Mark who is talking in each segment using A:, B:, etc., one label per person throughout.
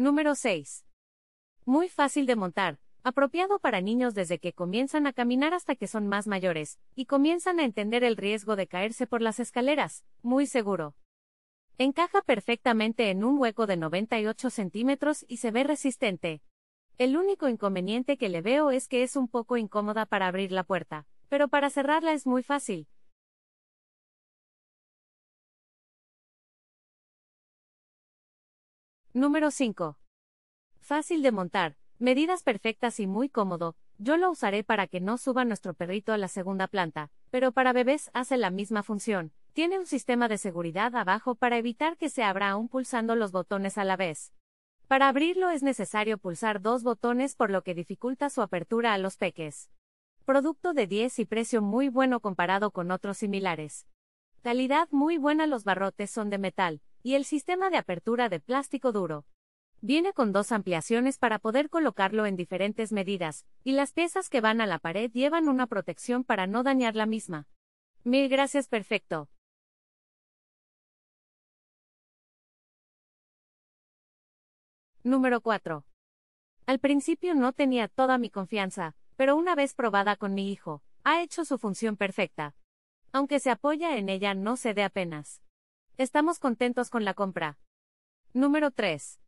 A: Número 6. Muy fácil de montar, apropiado para niños desde que comienzan a caminar hasta que son más mayores, y comienzan a entender el riesgo de caerse por las escaleras, muy seguro. Encaja perfectamente en un hueco de 98 centímetros y se ve resistente. El único inconveniente que le veo es que es un poco incómoda para abrir la puerta, pero para cerrarla es muy fácil, Número 5. Fácil de montar, medidas perfectas y muy cómodo, yo lo usaré para que no suba nuestro perrito a la segunda planta, pero para bebés hace la misma función. Tiene un sistema de seguridad abajo para evitar que se abra aún pulsando los botones a la vez. Para abrirlo es necesario pulsar dos botones por lo que dificulta su apertura a los peques. Producto de 10 y precio muy bueno comparado con otros similares. Calidad muy buena los barrotes son de metal, y el sistema de apertura de plástico duro. Viene con dos ampliaciones para poder colocarlo en diferentes medidas, y las piezas que van a la pared llevan una protección para no dañar la misma. Mil gracias, perfecto. Número 4. Al principio no tenía toda mi confianza, pero una vez probada con mi hijo, ha hecho su función perfecta. Aunque se apoya en ella no se dé apenas. Estamos contentos con la compra. Número 3.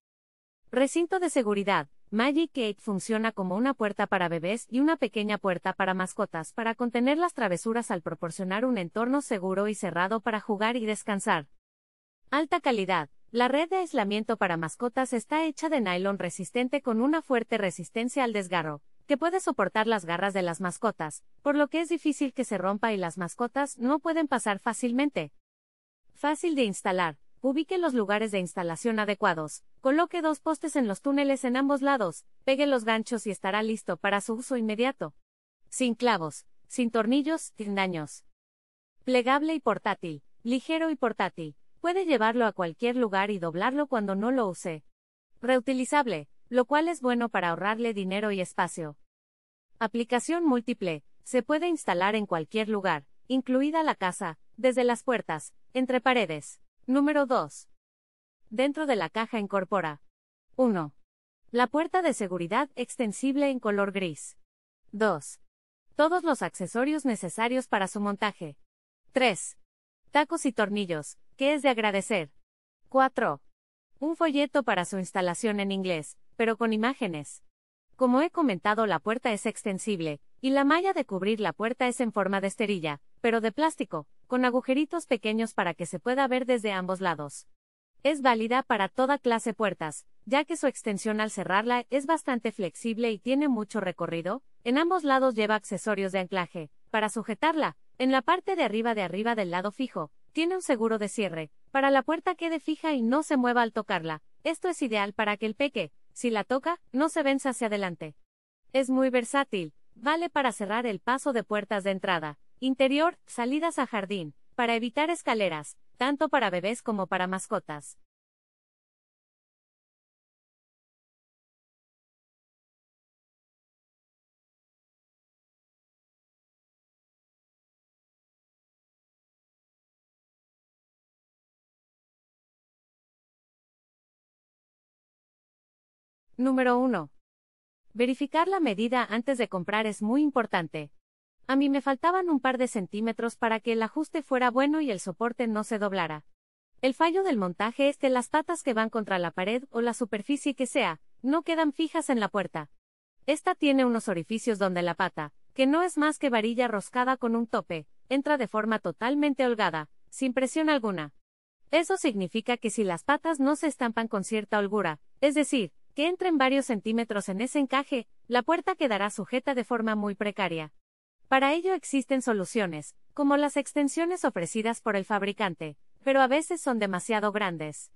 A: Recinto de seguridad. Magic Gate funciona como una puerta para bebés y una pequeña puerta para mascotas para contener las travesuras al proporcionar un entorno seguro y cerrado para jugar y descansar. Alta calidad. La red de aislamiento para mascotas está hecha de nylon resistente con una fuerte resistencia al desgarro, que puede soportar las garras de las mascotas, por lo que es difícil que se rompa y las mascotas no pueden pasar fácilmente. Fácil de instalar. Ubique los lugares de instalación adecuados. Coloque dos postes en los túneles en ambos lados. Pegue los ganchos y estará listo para su uso inmediato. Sin clavos, sin tornillos, sin daños. Plegable y portátil. Ligero y portátil. Puede llevarlo a cualquier lugar y doblarlo cuando no lo use. Reutilizable, lo cual es bueno para ahorrarle dinero y espacio. Aplicación múltiple. Se puede instalar en cualquier lugar, incluida la casa, desde las puertas, entre paredes. Número 2. Dentro de la caja incorpora. 1. La puerta de seguridad extensible en color gris. 2. Todos los accesorios necesarios para su montaje. 3. Tacos y tornillos, que es de agradecer. 4. Un folleto para su instalación en inglés, pero con imágenes. Como he comentado, la puerta es extensible, y la malla de cubrir la puerta es en forma de esterilla, pero de plástico, con agujeritos pequeños para que se pueda ver desde ambos lados. Es válida para toda clase puertas, ya que su extensión al cerrarla es bastante flexible y tiene mucho recorrido, en ambos lados lleva accesorios de anclaje, para sujetarla, en la parte de arriba de arriba del lado fijo, tiene un seguro de cierre, para la puerta quede fija y no se mueva al tocarla, esto es ideal para que el peque, si la toca, no se venza hacia adelante. Es muy versátil, vale para cerrar el paso de puertas de entrada, Interior, salidas a jardín, para evitar escaleras, tanto para bebés como para mascotas. Número 1. Verificar la medida antes de comprar es muy importante, a mí me faltaban un par de centímetros para que el ajuste fuera bueno y el soporte no se doblara. El fallo del montaje es que las patas que van contra la pared o la superficie que sea, no quedan fijas en la puerta. Esta tiene unos orificios donde la pata, que no es más que varilla roscada con un tope, entra de forma totalmente holgada, sin presión alguna. Eso significa que si las patas no se estampan con cierta holgura, es decir, que entren varios centímetros en ese encaje, la puerta quedará sujeta de forma muy precaria. Para ello existen soluciones, como las extensiones ofrecidas por el fabricante, pero a veces son demasiado grandes.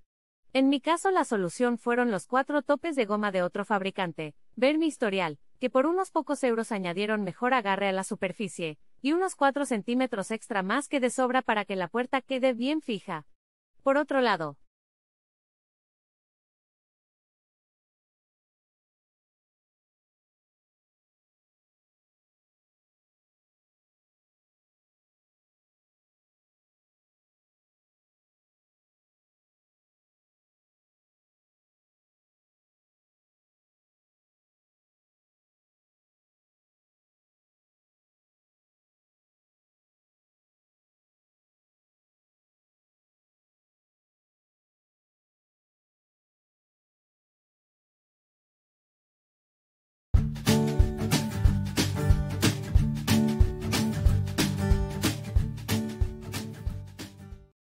A: En mi caso la solución fueron los cuatro topes de goma de otro fabricante, ver mi historial, que por unos pocos euros añadieron mejor agarre a la superficie, y unos 4 centímetros extra más que de sobra para que la puerta quede bien fija. Por otro lado,